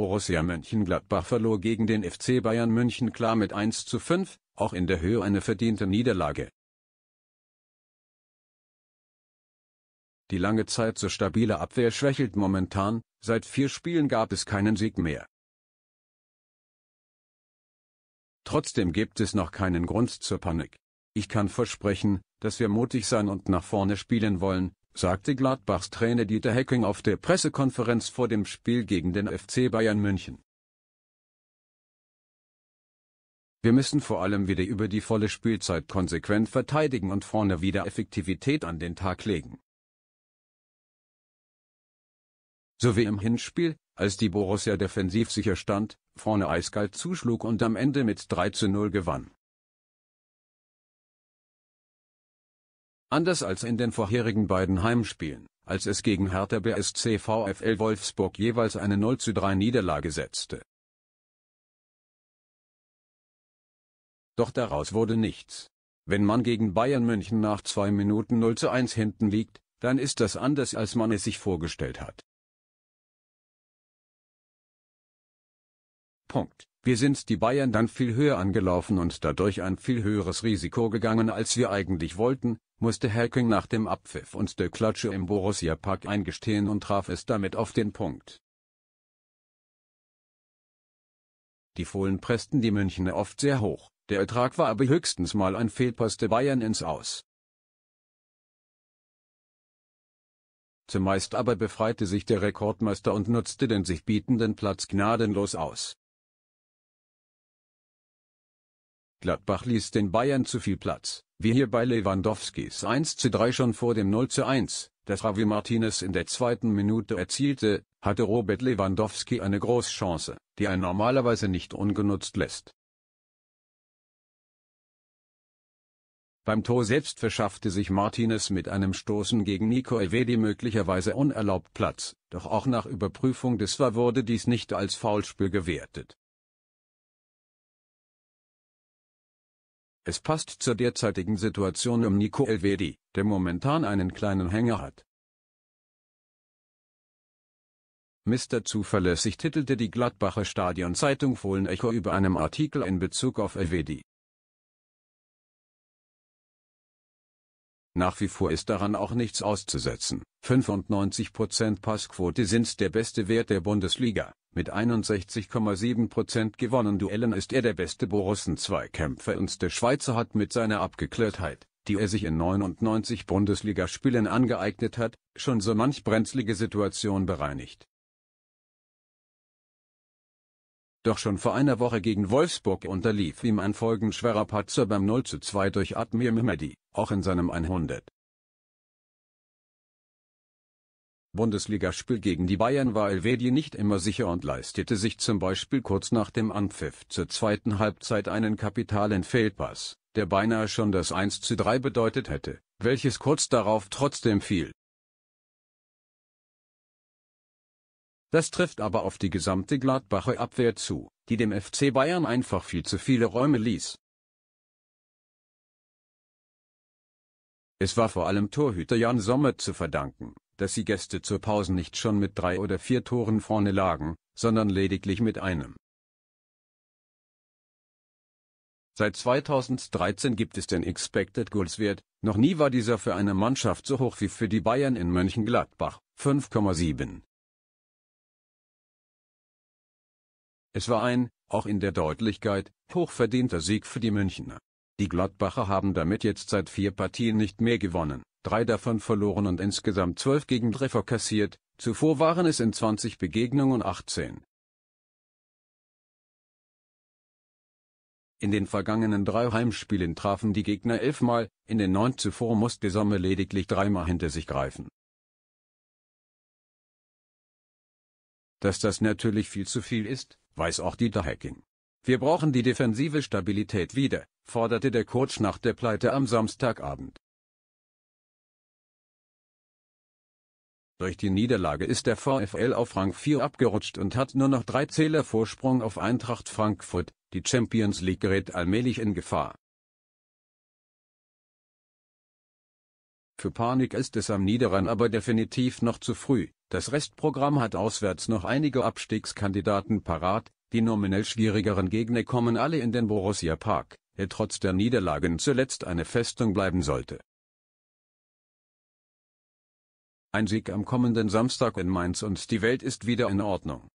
Borussia Mönchengladbach verlor gegen den FC Bayern München klar mit 1 zu 5, auch in der Höhe eine verdiente Niederlage. Die lange Zeit so stabile Abwehr schwächelt momentan, seit vier Spielen gab es keinen Sieg mehr. Trotzdem gibt es noch keinen Grund zur Panik. Ich kann versprechen, dass wir mutig sein und nach vorne spielen wollen, sagte Gladbachs Trainer Dieter Hecking auf der Pressekonferenz vor dem Spiel gegen den FC Bayern München. Wir müssen vor allem wieder über die volle Spielzeit konsequent verteidigen und vorne wieder Effektivität an den Tag legen. So wie im Hinspiel, als die Borussia defensiv sicher stand, vorne eiskalt zuschlug und am Ende mit 3 zu 0 gewann. Anders als in den vorherigen beiden Heimspielen, als es gegen Hertha BSC VfL Wolfsburg jeweils eine 0 zu 3 Niederlage setzte. Doch daraus wurde nichts. Wenn man gegen Bayern München nach zwei Minuten 0 zu 1 hinten liegt, dann ist das anders als man es sich vorgestellt hat. Punkt. Wir sind die Bayern dann viel höher angelaufen und dadurch ein viel höheres Risiko gegangen als wir eigentlich wollten, musste Hacking nach dem Abpfiff und der Klatsche im Borussia Park eingestehen und traf es damit auf den Punkt. Die Fohlen pressten die Münchner oft sehr hoch, der Ertrag war aber höchstens mal ein Fehlpass der Bayern ins Aus. Zumeist aber befreite sich der Rekordmeister und nutzte den sich bietenden Platz gnadenlos aus. Gladbach ließ den Bayern zu viel Platz, wie hier bei Lewandowskis 1:3 schon vor dem 0:1, das Ravi Martinez in der zweiten Minute erzielte, hatte Robert Lewandowski eine Großchance, die er normalerweise nicht ungenutzt lässt. Beim Tor selbst verschaffte sich Martinez mit einem Stoßen gegen Nico Evedi möglicherweise unerlaubt Platz, doch auch nach Überprüfung des VAR wurde dies nicht als Foulspiel gewertet. Es passt zur derzeitigen Situation um Nico Elvedi, der momentan einen kleinen Hänger hat. Mr. Zuverlässig titelte die Gladbacher Stadionzeitung Fohlen Echo über einem Artikel in Bezug auf Elvedi. Nach wie vor ist daran auch nichts auszusetzen. 95% Passquote sind der beste Wert der Bundesliga. Mit 61,7 Prozent gewonnenen Duellen ist er der beste Borussen-Zweikämpfer und der Schweizer hat mit seiner Abgeklärtheit, die er sich in 99 Bundesligaspielen angeeignet hat, schon so manch brenzlige Situation bereinigt. Doch schon vor einer Woche gegen Wolfsburg unterlief ihm ein folgend schwerer Patzer beim 0:2 durch Admir Mehmedi, auch in seinem 100. Bundesligaspiel gegen die Bayern war Elvedi nicht immer sicher und leistete sich zum Beispiel kurz nach dem Anpfiff zur zweiten Halbzeit einen kapitalen Fehlpass, der beinahe schon das 1:3 bedeutet hätte, welches kurz darauf trotzdem fiel. Das trifft aber auf die gesamte Gladbacher Abwehr zu, die dem FC Bayern einfach viel zu viele Räume ließ. Es war vor allem Torhüter Jan Sommer zu verdanken, dass die Gäste zur Pause nicht schon mit drei oder vier Toren vorne lagen, sondern lediglich mit einem. Seit 2013 gibt es den Expected Goals Wert, noch nie war dieser für eine Mannschaft so hoch wie für die Bayern in Mönchengladbach, 5,7. Es war ein, auch in der Deutlichkeit, hochverdienter Sieg für die Münchner. Die Gladbacher haben damit jetzt seit vier Partien nicht mehr gewonnen drei davon verloren und insgesamt zwölf Gegentreffer kassiert, zuvor waren es in 20 Begegnungen 18. In den vergangenen drei Heimspielen trafen die Gegner elfmal, in den neun zuvor musste Somme lediglich dreimal hinter sich greifen. Dass das natürlich viel zu viel ist, weiß auch Dieter Hacking. Wir brauchen die defensive Stabilität wieder, forderte der Coach nach der Pleite am Samstagabend. Durch die Niederlage ist der VfL auf Rang 4 abgerutscht und hat nur noch drei Zähler Vorsprung auf Eintracht Frankfurt, die Champions League gerät allmählich in Gefahr. Für Panik ist es am Niederrhein aber definitiv noch zu früh, das Restprogramm hat auswärts noch einige Abstiegskandidaten parat, die nominell schwierigeren Gegner kommen alle in den Borussia Park, der trotz der Niederlagen zuletzt eine Festung bleiben sollte. Ein Sieg am kommenden Samstag in Mainz und die Welt ist wieder in Ordnung.